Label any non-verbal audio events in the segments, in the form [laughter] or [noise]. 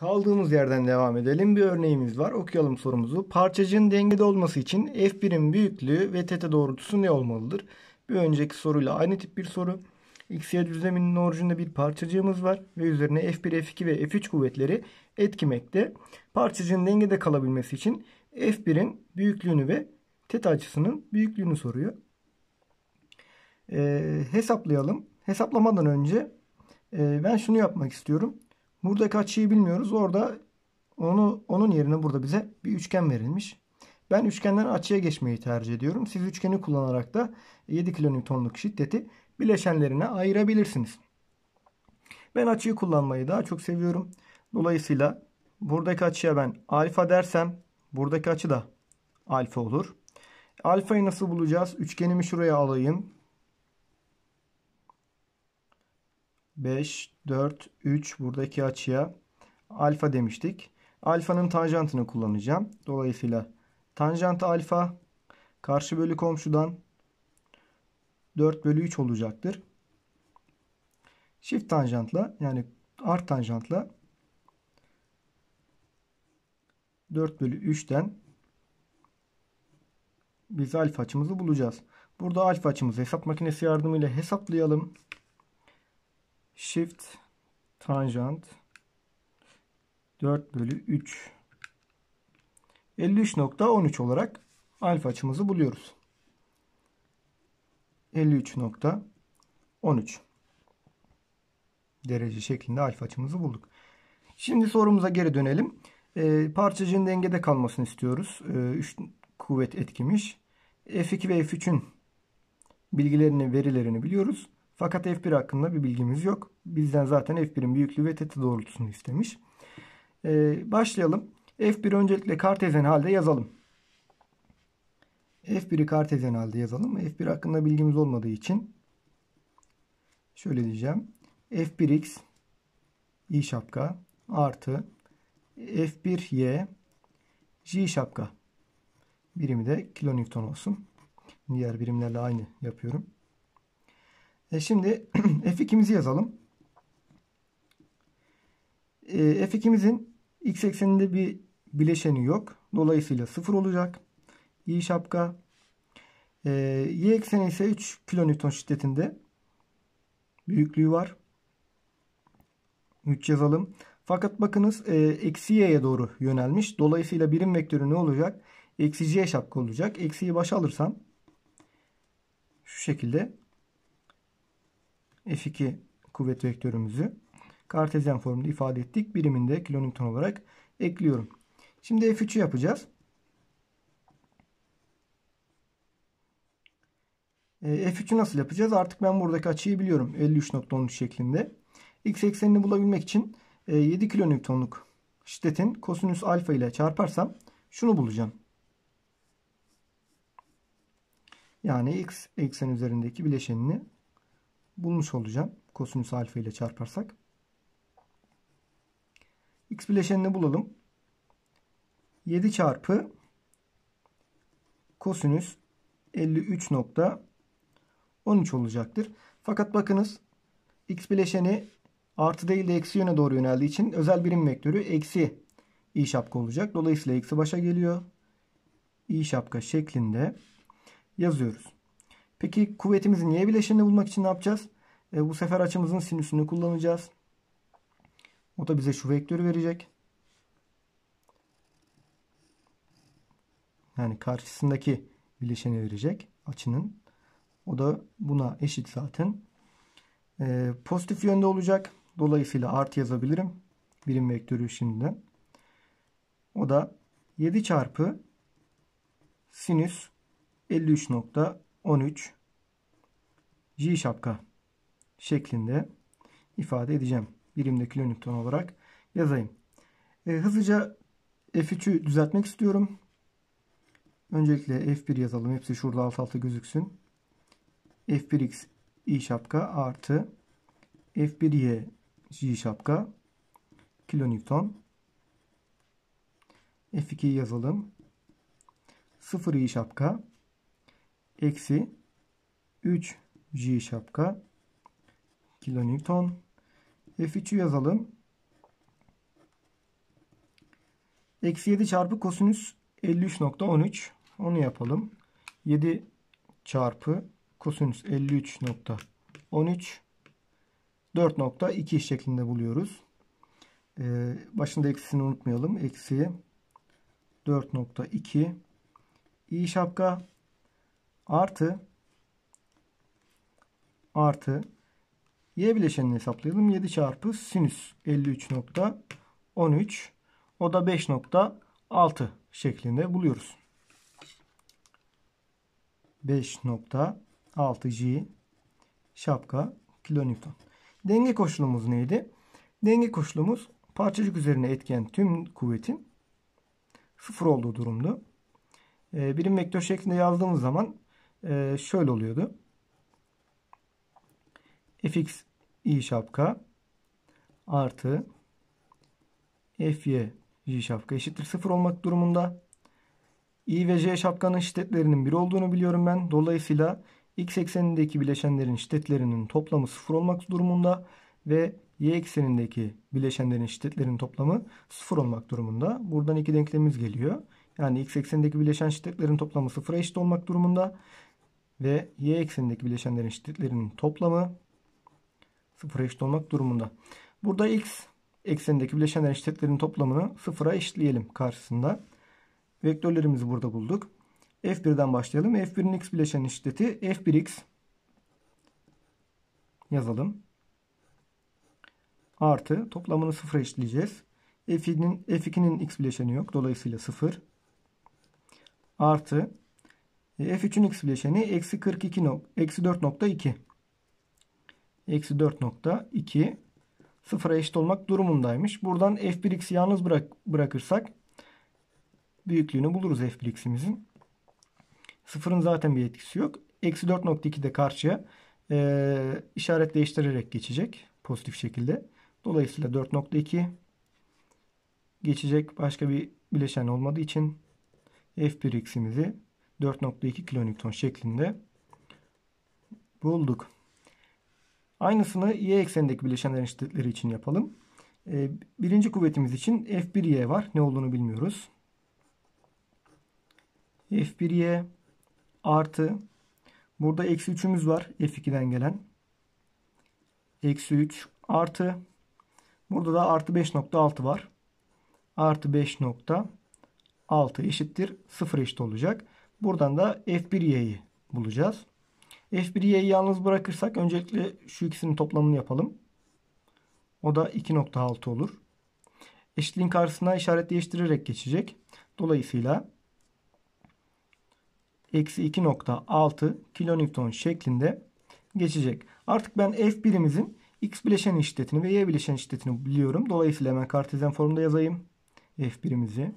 Kaldığımız yerden devam edelim. Bir örneğimiz var. Okuyalım sorumuzu. Parçacığın dengede olması için f 1in büyüklüğü ve teta doğrultusu ne olmalıdır? Bir önceki soruyla aynı tip bir soru. XY düzleminin orijinde bir parçacığımız var ve üzerine F1, F2 ve F3 kuvvetleri etkimekte. Parçacığın dengede kalabilmesi için F1'in büyüklüğünü ve teta açısının büyüklüğünü soruyor. Ee, hesaplayalım. Hesaplamadan önce e, ben şunu yapmak istiyorum. Burada kaç şeyi bilmiyoruz. Orada onu onun yerine burada bize bir üçgen verilmiş. Ben üçgenden açıya geçmeyi tercih ediyorum. Siz üçgeni kullanarak da 7 kilonewtonluk şiddeti bileşenlerine ayırabilirsiniz. Ben açıyı kullanmayı daha çok seviyorum. Dolayısıyla buradaki açıya ben alfa dersem buradaki açı da alfa olur. Alfayı nasıl bulacağız? Üçgenimi şuraya alayım. 5, 4, 3 buradaki açıya alfa demiştik. Alfanın tanjantını kullanacağım. Dolayısıyla tanjant alfa karşı bölü komşudan 4 bölü 3 olacaktır. Shift tanjantla yani art tanjantla 4 bölü 3'ten biz alfa açımızı bulacağız. Burada alfa açımızı hesap makinesi yardımıyla hesaplayalım. Shift tanjant 4 bölü 3 53.13 olarak alfa açımızı buluyoruz. 53.13 derece şeklinde alfa açımızı bulduk. Şimdi sorumuza geri dönelim. E, parçacığın dengede kalmasını istiyoruz. 3 ee, kuvvet etkimiş. F2 ve F3'ün bilgilerini, verilerini biliyoruz. Fakat F1 hakkında bir bilgimiz yok. Bizden zaten F1'in büyüklüğü ve teti doğrultusunu istemiş. Ee, başlayalım. F1 öncelikle kartezyen halde yazalım. F1'i kartezyen halde yazalım. F1 hakkında bilgimiz olmadığı için şöyle diyeceğim. F1x i şapka artı F1y j şapka birimi de kilonewton olsun. Diğer birimlerle aynı yapıyorum. E şimdi [clears throat] F2'mizi yazalım. E, F2'mizin x ekseninde bir bileşeni yok. Dolayısıyla 0 olacak. Y şapka. E, y ekseni ise 3 kilonewton şiddetinde büyüklüğü var. 3 yazalım. Fakat bakınız e, eksi y'ye doğru yönelmiş. Dolayısıyla birim vektörü ne olacak? Eksi c şapka olacak. Eksiyi başa alırsam şu şekilde F2 kuvvet vektörümüzü kartezyen formunda ifade ettik. Biriminde kilonewton olarak ekliyorum. Şimdi F3'ü yapacağız. E, F3'ü nasıl yapacağız? Artık ben buradaki açıyı biliyorum. 53.13 şeklinde. X eksenini bulabilmek için 7 e, kilonewtonluk şiddetin kosinüs alfa ile çarparsam şunu bulacağım. Yani x eksen üzerindeki bileşenini bulmuş olacağım. Kosinüs alfa ile çarparsak. X bileşenini bulalım. 7 çarpı kosinüs 53.13 olacaktır. Fakat bakınız x bileşeni artı değil de eksi yöne doğru yöneldiği için özel birim vektörü eksi i şapka olacak. Dolayısıyla eksi başa geliyor. i şapka şeklinde yazıyoruz. Peki kuvvetimizi niye bileşenini bulmak için ne yapacağız? E, bu sefer açımızın sinüsünü kullanacağız. O da bize şu vektörü verecek. Yani karşısındaki bileşeni verecek açının. O da buna eşit zaten. E, pozitif yönde olacak. Dolayısıyla artı yazabilirim. Birim vektörü şimdi. O da 7 çarpı sinüs 53 nokta 13 J şapka şeklinde ifade edeceğim. Birimde kilonewton olarak yazayım. E, hızlıca F3'ü düzeltmek istiyorum. Öncelikle F1 yazalım. Hepsi şurada alt alta gözüksün. F1X i şapka artı F1Y J şapka kilonewton F2'yi yazalım. 0 i şapka eksi 3 J şapka kilonewton. F3'ü yazalım. Eksi 7 çarpı kosinüs 53.13. Onu yapalım. 7 çarpı kosinüs 53.13 4.2 şeklinde buluyoruz. Ee, başında eksisini unutmayalım. Eksi 4.2 i şapka artı artı y bileşenini hesaplayalım. 7 çarpı sinüs 53.13 o da 5.6 şeklinde buluyoruz. 5.6 J şapka kilonewton. Denge koşulumuz neydi? Denge koşulumuz parçacık üzerine etken tüm kuvvetin sıfır olduğu durumdu. Ee, birim vektör şeklinde yazdığımız zaman ee, şöyle oluyordu. fx i şapka artı fy j şapka eşittir 0 olmak durumunda. i ve j şapkanın şiddetlerinin 1 olduğunu biliyorum ben. Dolayısıyla x eksenindeki bileşenlerin şiddetlerinin toplamı 0 olmak durumunda ve y eksenindeki bileşenlerin şiddetlerinin toplamı 0 olmak durumunda. Buradan iki denklemimiz geliyor. Yani x eksenindeki bileşen şiddetlerin toplamı 0'a eşit olmak durumunda ve y eksenindeki bileşenlerin şiddetlerinin toplamı sıfıra eşit olmak durumunda. Burada x eksenindeki bileşenlerin şiddetlerinin toplamını sıfıra eşitleyelim karşısında. Vektörlerimizi burada bulduk. F1'den başlayalım. F1'in x bileşenin şiddeti F1x yazalım. Artı toplamını sıfıra eşitleyeceğiz. F2'nin F2'nin x bileşeni yok. Dolayısıyla sıfır. Artı F3'ün x bileşeni eksi 42 nok eksi 4.2 eksi 4.2 sıfıra eşit olmak durumundaymış. Buradan f1x'i yalnız bırak, bırakırsak büyüklüğünü buluruz f1x'imizin. Sıfırın zaten bir etkisi yok. Eksi nokta 4.2 de karşıya e, işaret değiştirerek geçecek pozitif şekilde. Dolayısıyla nokta 4.2 geçecek. Başka bir bileşen olmadığı için f1x'imizi 4.2 kilonewton şeklinde bulduk. Aynısını y eksenindeki bileşenlerin şiddetleri için yapalım. Ee, birinci kuvvetimiz için F1Y var. Ne olduğunu bilmiyoruz. F1Y artı burada eksi 3'ümüz var. F2'den gelen. Eksi 3 artı burada da artı 5.6 var. Artı 5.6 eşittir. 0 eşit olacak. Buradan da F1y'yi bulacağız. F1y'yi yalnız bırakırsak öncelikle şu ikisinin toplamını yapalım. O da 2.6 olur. Eşitliğin karşısına işaret değiştirerek geçecek. Dolayısıyla eksi 2.6 kilonewton şeklinde geçecek. Artık ben F 1imizin x bileşen şiddetini ve y bileşen şiddetini biliyorum. Dolayısıyla hemen kartezyen formda yazayım. F 1imizi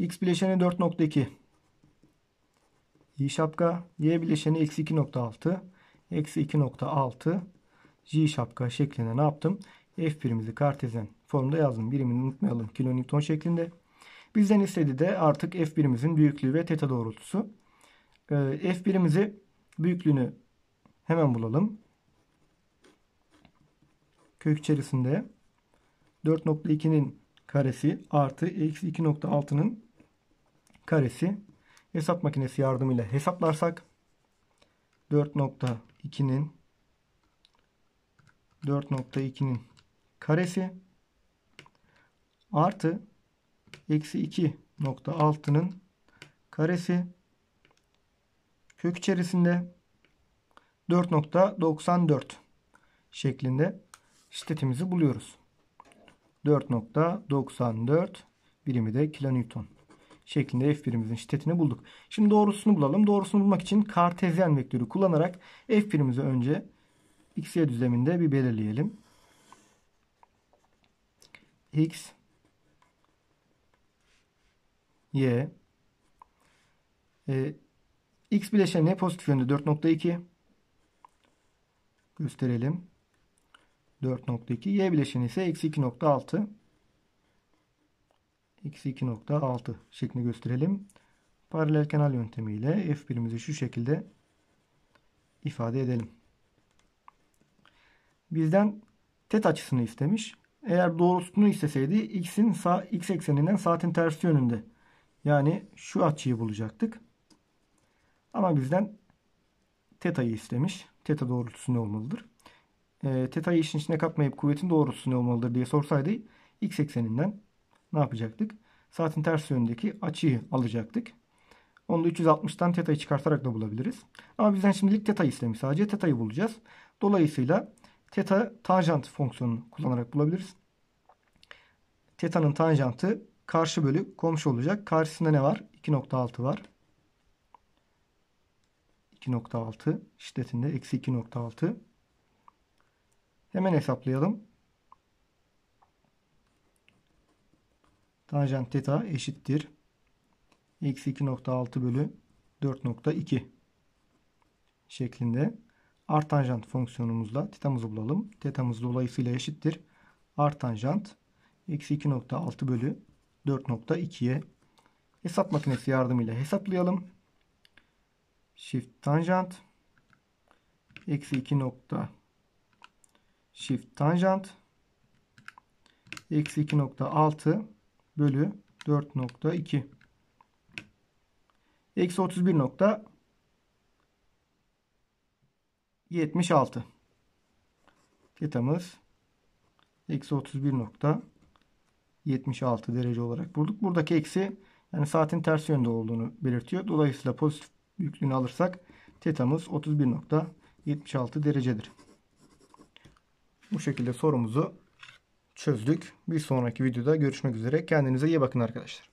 X bileşeni 4.2. Y şapka. Y bileşeni eksi 2.6. Eksi 2.6. J şapka şeklinde ne yaptım? F primimizi kartezyen formda yazdım. Birimini unutmayalım. Kilonewton şeklinde. Bizden istedi de artık F birimizin büyüklüğü ve teta doğrultusu. Ee, F birimizi büyüklüğünü hemen bulalım. Kök içerisinde 4.2'nin karesi artı eksi 2.6'nın karesi hesap makinesi yardımıyla hesaplarsak 4.2'nin 4.2'nin karesi artı eksi 2.6'nın karesi kök içerisinde 4.94 şeklinde şiddetimizi buluyoruz. 4.94 birimi de kilonewton şeklinde f1'imizin şiddetini bulduk. Şimdi doğrusunu bulalım. Doğrusunu bulmak için kartezyen vektörü kullanarak f1'imizi önce xy düzleminde bir belirleyelim. x y e, x bileşen ne pozitif yönde 4.2 gösterelim. 4.2 y bileşeni ise eksi 2.6 eksi 2.6 şeklinde gösterelim. Paralel kenar yöntemiyle F1'imizi şu şekilde ifade edelim. Bizden tet açısını istemiş. Eğer doğrusunu isteseydi x'in sağ x ekseninden saatin tersi yönünde. Yani şu açıyı bulacaktık. Ama bizden teta'yı istemiş. Teta doğrultusu ne olmalıdır? E, teta'yı işin içine katmayıp kuvvetin doğrultusu ne olmalıdır diye sorsaydı x ekseninden ne yapacaktık? Saatin ters yönündeki açıyı alacaktık. Onu da 360'tan teta'yı çıkartarak da bulabiliriz. Ama bizden şimdilik teta istemiş. Sadece teta'yı bulacağız. Dolayısıyla teta tanjant fonksiyonunu kullanarak bulabiliriz. Teta'nın tanjantı karşı bölü komşu olacak. Karşısında ne var? 2.6 var. 2.6 şiddetinde eksi 2.6. Hemen hesaplayalım. Tanjant teta eşittir. Eksi 2.6 bölü 4.2 şeklinde art tanjant fonksiyonumuzla tetamızı bulalım. Tetamız dolayısıyla eşittir. Art tanjant eksi 2.6 bölü 4.2'ye hesap makinesi yardımıyla hesaplayalım. Shift tanjant eksi 2 nokta shift tanjant eksi 2.6 bölü 4.2 eksi 31.76 tetamız eksi 31.76 derece olarak bulduk. Buradaki eksi yani saatin ters yönde olduğunu belirtiyor. Dolayısıyla pozitif büyüklüğünü alırsak tetamız 31.76 derecedir. Bu şekilde sorumuzu çözdük. Bir sonraki videoda görüşmek üzere. Kendinize iyi bakın arkadaşlar.